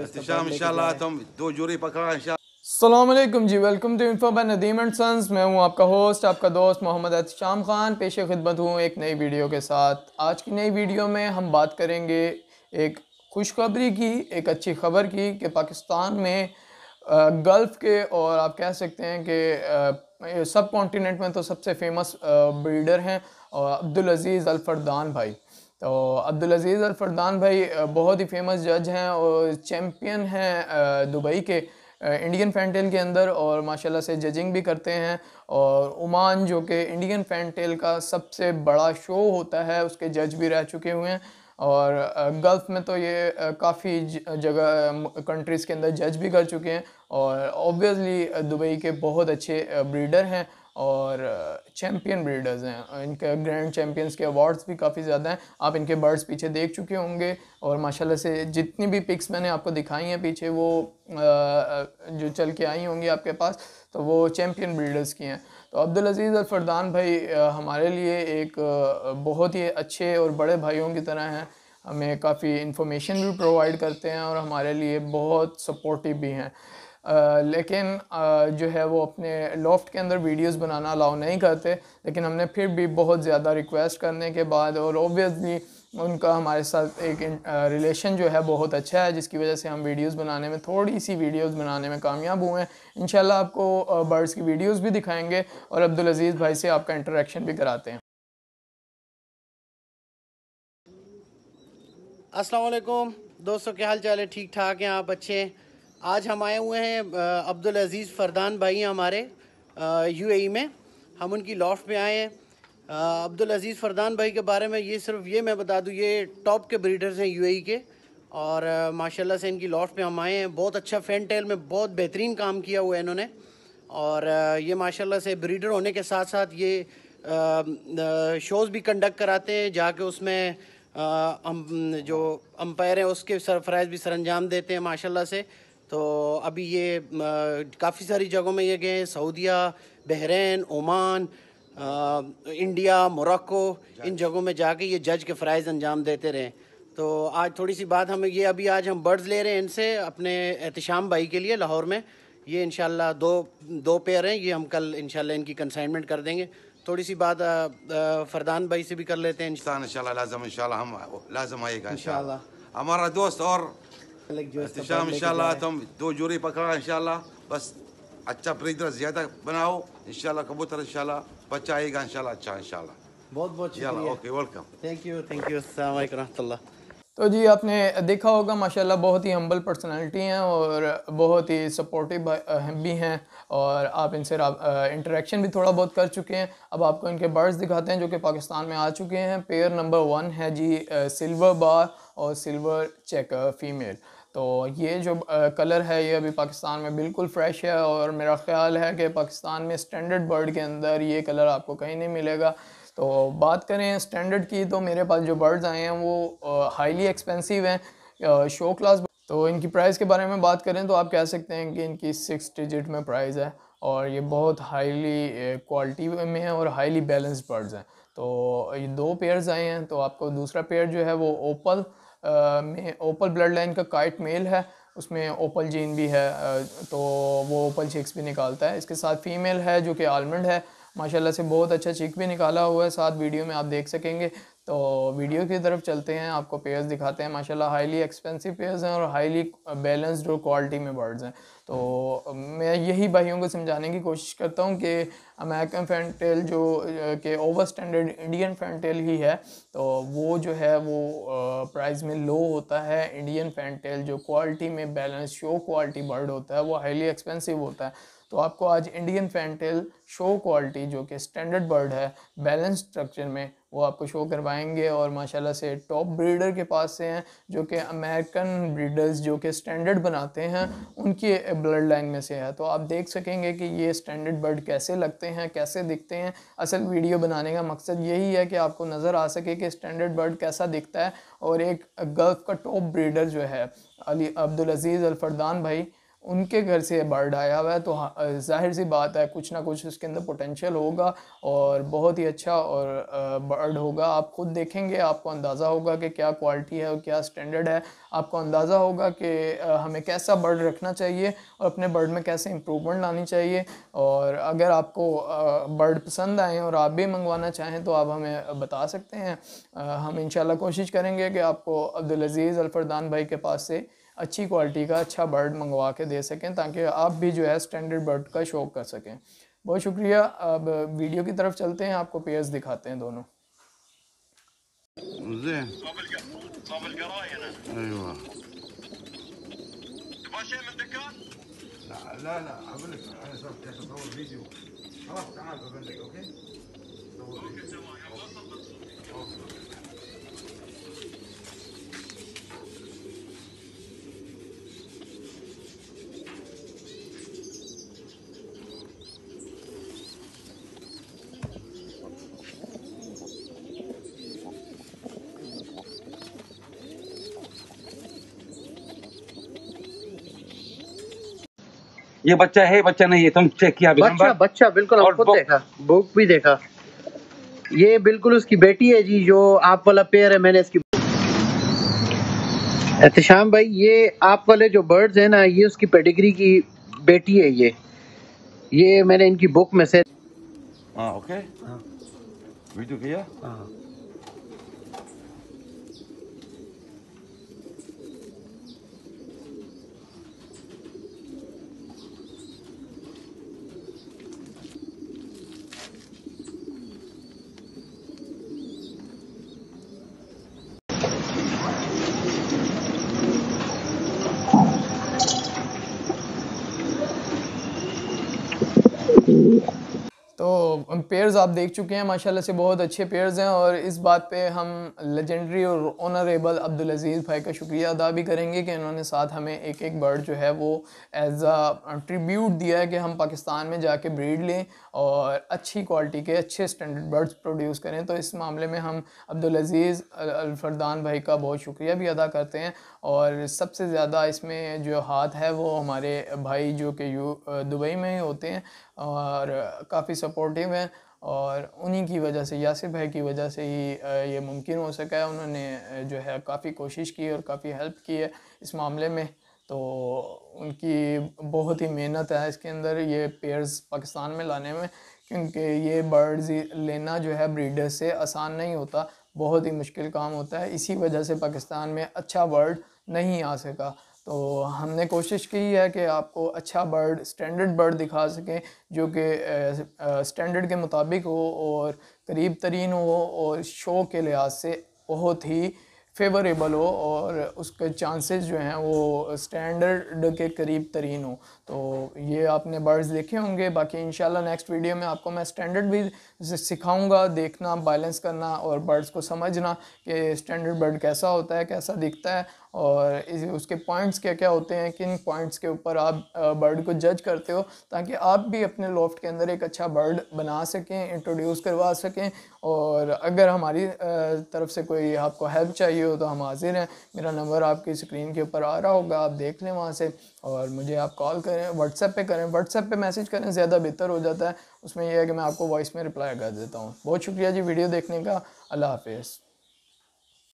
एहतमाम इंशाल्लाह तुम दो जोड़ी पकड़ा इंशाल्लाह जी welcome to info by Nadeem and sons मैं हूं आपका होस्ट आपका दोस्त मोहम्मद अहतशाम खान पेशे खिदमत हूँ एक नई वीडियो के साथ आज की नई वीडियो में हम बात करेंगे एक खुशखबरी की एक अच्छी खबर की कि पाकिस्तान में गल्फ़ के और आप कह सकते हैं कि सब कॉन्टीनेंट में तो सबसे फेमस ब्रीडर हैं और अब्दुल अज़ीज़ अलफरदान भाई तो अब्दुल अज़ीज़ और फरदान भाई बहुत ही फेमस जज हैं और चैम्पियन हैं दुबई के इंडियन फैंटेल के अंदर और माशाल्लाह से जजिंग भी करते हैं और उमान जो कि इंडियन फैंटेल का सबसे बड़ा शो होता है उसके जज भी रह चुके हुए हैं और गल्फ़ में तो ये काफ़ी जगह कंट्रीज़ के अंदर जज भी कर चुके हैं और ऑब्वियसली दुबई के बहुत अच्छे ब्रीडर हैं और चैम्पियन ब्रीडर्स हैं इनके ग्रैंड चैम्पियंस के अवार्ड्स भी काफ़ी ज़्यादा हैं आप इनके बर्ड्स पीछे देख चुके होंगे और माशाल्लाह से जितनी भी पिक्स मैंने आपको दिखाई हैं पीछे वो जो चल के आई होंगी आपके पास तो वो चैम्पियन ब्रीडर्स की हैं तो अब्दुल अजीज़ और फरदान भाई हमारे लिए एक बहुत ही अच्छे और बड़े भाइयों की तरह हैं हमें काफ़ी इंफॉर्मेशन भी प्रोवाइड करते हैं और हमारे लिए बहुत सपोर्टिव भी हैं आ, लेकिन आ, जो है वो अपने लॉफ्ट के अंदर वीडियोस बनाना अलाउ नहीं करते लेकिन हमने फिर भी बहुत ज़्यादा रिक्वेस्ट करने के बाद और ओबियसली उनका हमारे साथ एक रिलेशन जो है बहुत अच्छा है जिसकी वजह से हम वीडियोस बनाने में थोड़ी सी वीडियोस बनाने में कामयाब हुए हैं इंशाल्लाह आपको बर्ड्स की वीडियोस भी दिखाएंगे और अब्दुल अजीज़ भाई से आपका इंटरेक्शन भी कराते हैं अस्सलाम वालेकुम दोस्तों क्या हाल चाल है ठीक ठाक हैं आप अच्छे हैं आज हम आए हुए हैं अब्दुल अज़ीज़ फ़रदान भाई हैं हमारे यूएई e में हम उनकी लॉफ्ट में आए हैं अब्दुल अज़ीज़ फ़रदान भाई के बारे में ये सिर्फ ये मैं बता दूँ ये टॉप के ब्रीडर्स हैं यूएई e के और माशाल्लाह से इनकी लॉफ्ट में हम आए हैं बहुत अच्छा फैन टेल में बहुत बेहतरीन काम किया हुआ है इन्होंने और ये माशाल्लाह से ब्रीडर होने के साथ साथ ये शोज़ भी कंडक्ट कराते हैं जाके उसमें आ, अम, जो अम्पायर हैं उसके सरफराज भी सरंजाम देते हैं माशाल्लाह से तो अभी ये काफ़ी सारी जगहों में ये गए हैं Saudi Bahrain Oman India Morocco इन जगहों में जाके ये जज के फ़रज़ अंजाम देते रहे तो आज थोड़ी सी बात हम ये अभी आज हम बर्ड्स ले रहे हैं इनसे अपने एहतशाम भाई के लिए लाहौर में ये इनशाला दो दो पेयर हैं ये हम कल इनशाला इनकी कंसाइनमेंट कर देंगे थोड़ी सी बात फरदान भाई से भी कर लेते हैं इंशाल्लाह लाजम इंशाल्लाह हम लाजम आएगा इंशाल्लाह हमारा दोस्त और एहतशाम इन तुम दो जोड़ी पकड़ा इंशाल्लाह बस अच्छा पूरी तरह ज़्यादा बनाओ इंशाल्लाह कबूतर इंशाल्लाह बच्चा आएगा इंशाल्लाह अच्छा इंशाल्लाह बहुत बहुत शुक्रिया okay welcome thank you thank you Rahmatullah तो जी आपने देखा होगा माशाल्लाह बहुत ही हम्बल पर्सनालिटी हैं और बहुत ही सपोर्टिव भी हैं और आप इनसे इंटरेक्शन भी थोड़ा बहुत कर चुके हैं अब आपको इनके बर्ड्स दिखाते हैं जो कि पाकिस्तान में आ चुके हैं पेयर नंबर वन है जी सिल्वर बार और सिल्वर चेक फीमेल तो ये जो कलर है ये अभी पाकिस्तान में बिल्कुल फ्रेश है और मेरा ख्याल है कि पाकिस्तान में स्टैंडर्ड बर्ड के अंदर ये कलर आपको कहीं नहीं मिलेगा तो बात करें स्टैंडर्ड की तो मेरे पास जो बर्ड्स आए हैं वो हाईली एक्सपेंसिव हैं शो क्लास तो इनकी प्राइस के बारे में बात करें तो आप कह सकते हैं कि इनकी सिक्स डिजिट में प्राइस है और ये बहुत हाईली क्वालिटी में है और हाईली बैलेंस्ड बर्ड्स हैं तो ये दो पेयर्स आए हैं तो आपको दूसरा पेयर जो है वो ओपल में ओपल ब्लड लाइन का काइट मेल है उसमें ओपल जीन भी है तो वो ओपल चिक्स भी निकालता है इसके साथ फीमेल है जो कि आलमंड है माशाल्लाह से बहुत अच्छा चिक भी निकाला हुआ है साथ वीडियो में आप देख सकेंगे तो वीडियो की तरफ चलते हैं आपको पेयर्स दिखाते हैं माशाल्लाह हाईली एक्सपेंसिव पेयर्स हैं और हाईली बैलेंस्ड और क्वालिटी में बर्ड्स हैं तो मैं यही भाइयों को समझाने की कोशिश करता हूँ कि अमेरिकन फैन टेल जो के over standard Indian fan tail ही है तो वो जो है वो प्राइस में लो होता है इंडियन फैन टेल जो क्वालिटी में बैलेंस शो क्वालिटी बर्ड होता है वो हाईली एक्सपेंसिव होता है तो आपको आज इंडियन फैंटेल शो क्वालिटी जो कि स्टैंडर्ड बर्ड है बैलेंस स्ट्रक्चर में वो आपको शो करवाएंगे और माशाल्लाह से टॉप ब्रीडर के पास से हैं जो कि अमेरिकन ब्रीडर्स जो कि स्टैंडर्ड बनाते हैं उनकी ब्लड लाइन में से है तो आप देख सकेंगे कि ये स्टैंडर्ड बर्ड कैसे लगते हैं कैसे दिखते हैं असल वीडियो बनाने का मकसद यही है कि आपको नज़र आ सके कि स्टैंडर्ड बर्ड कैसा दिखता है और एक गल्फ़ का टॉप ब्रीडर जो है अली अब्दुल अजीज़ अलफरदान भाई उनके घर से बर्ड आया हुआ है तो हाँ, जाहिर सी बात है कुछ ना कुछ उसके अंदर पोटेंशियल होगा और बहुत ही अच्छा और बर्ड होगा आप खुद देखेंगे आपको अंदाज़ा होगा कि क्या क्वालिटी है और क्या स्टैंडर्ड है आपको अंदाज़ा होगा कि हमें कैसा बर्ड रखना चाहिए और अपने बर्ड में कैसे इम्प्रूवमेंट लानी चाहिए और अगर आपको बर्ड पसंद आएँ और आप भी मंगवाना चाहें तो आप हमें बता सकते हैं हम इन कोशिश करेंगे कि आपको अब्दुलज़ीज़ अल्फ़रदान भाई के पास से अच्छी क्वालिटी का अच्छा बर्ड मंगवा के दे सकें ताकि आप भी जो है स्टैंडर्ड बर्ड का शौक कर सकें बहुत शुक्रिया अब वीडियो की तरफ चलते हैं आपको पेयर्स दिखाते हैं दोनों ये बच्चा है बच्चा नहीं है तुम चेक किया बच्चा बच्चा बिल्कुल और खुद देखा बुक भी देखा ये बिल्कुल उसकी बेटी है जी जो आप वाला पेयर है मैंने इसकी एहतशाम भाई ये आप वाले जो बर्ड्स हैं ना ये उसकी पेडिग्री की बेटी है ये ये मैंने इनकी बुक में से हाँ ओके वीडियो हाँ। किया हाँ तो पेयर्स आप देख चुके हैं माशाल्लाह से बहुत अच्छे पेयर्स हैं और इस बात पे हम लेजेंडरी और ऑनरेबल अब्दुल अजीज़ भाई का शुक्रिया अदा भी करेंगे कि इन्होंने साथ हमें एक एक बर्ड जो है वो एज अ ट्रिब्यूट दिया है कि हम पाकिस्तान में जाके ब्रीड लें और अच्छी क्वालिटी के अच्छे स्टैंडर्ड बर्ड्स प्रोड्यूस करें तो इस मामले में हम अब्दुल अजीज़ अलफरदान भाई का बहुत शुक्रिया भी अदा करते हैं और सबसे ज़्यादा इसमें जो हाथ है वो हमारे भाई जो कि यू दुबई में ही होते हैं और काफ़ी सब सपोर्टिव हैं और उन्हीं की वजह से यासिर भाई की वजह से ही ये मुमकिन हो सका है उन्होंने जो है काफ़ी कोशिश की और काफ़ी हेल्प की है इस मामले में तो उनकी बहुत ही मेहनत है इसके अंदर ये पेयर्स पाकिस्तान में लाने में क्योंकि ये बर्ड्स लेना जो है ब्रीडर से आसान नहीं होता बहुत ही मुश्किल काम होता है इसी वजह से पाकिस्तान में अच्छा बर्ड नहीं आ सका तो हमने कोशिश की है कि आपको अच्छा बर्ड स्टैंडर्ड बर्ड दिखा सकें जो कि स्टैंडर्ड के मुताबिक हो और करीब तरीन हो और शो के लिहाज से बहुत ही फेवरेबल हो और उसके चांसेस जो हैं वो स्टैंडर्ड के करीब तरीन हो तो ये आपने बर्ड्स देखे होंगे बाकी इन नेक्स्ट वीडियो में आपको मैं स्टैंडर्ड भी सिखाऊंगा देखना बैलेंस करना और बर्ड्स को समझना कि स्टैंडर्ड बर्ड कैसा होता है कैसा दिखता है और इस, उसके पॉइंट्स क्या क्या होते हैं किन पॉइंट्स के ऊपर आप बर्ड को जज करते हो ताकि आप भी अपने लॉफ्ट के अंदर एक अच्छा बर्ड बना सकें इंट्रोड्यूस करवा सकें और अगर हमारी तरफ से कोई आपको हेल्प चाहिए हो तो हम हाजिर हैं मेरा नंबर आपकी स्क्रीन के ऊपर आ रहा होगा आप देख लें वहाँ से और मुझे आप कॉल करें व्हाट्सएप पर करें व्हाट्सएप पर मैसेज करें ज़्यादा बेहतर हो जाता है उसमें यह है कि मैं आपको वॉइस में रिप्लाई कर देता हूँ बहुत शुक्रिया जी वीडियो देखने का अल्लाह हाफिज़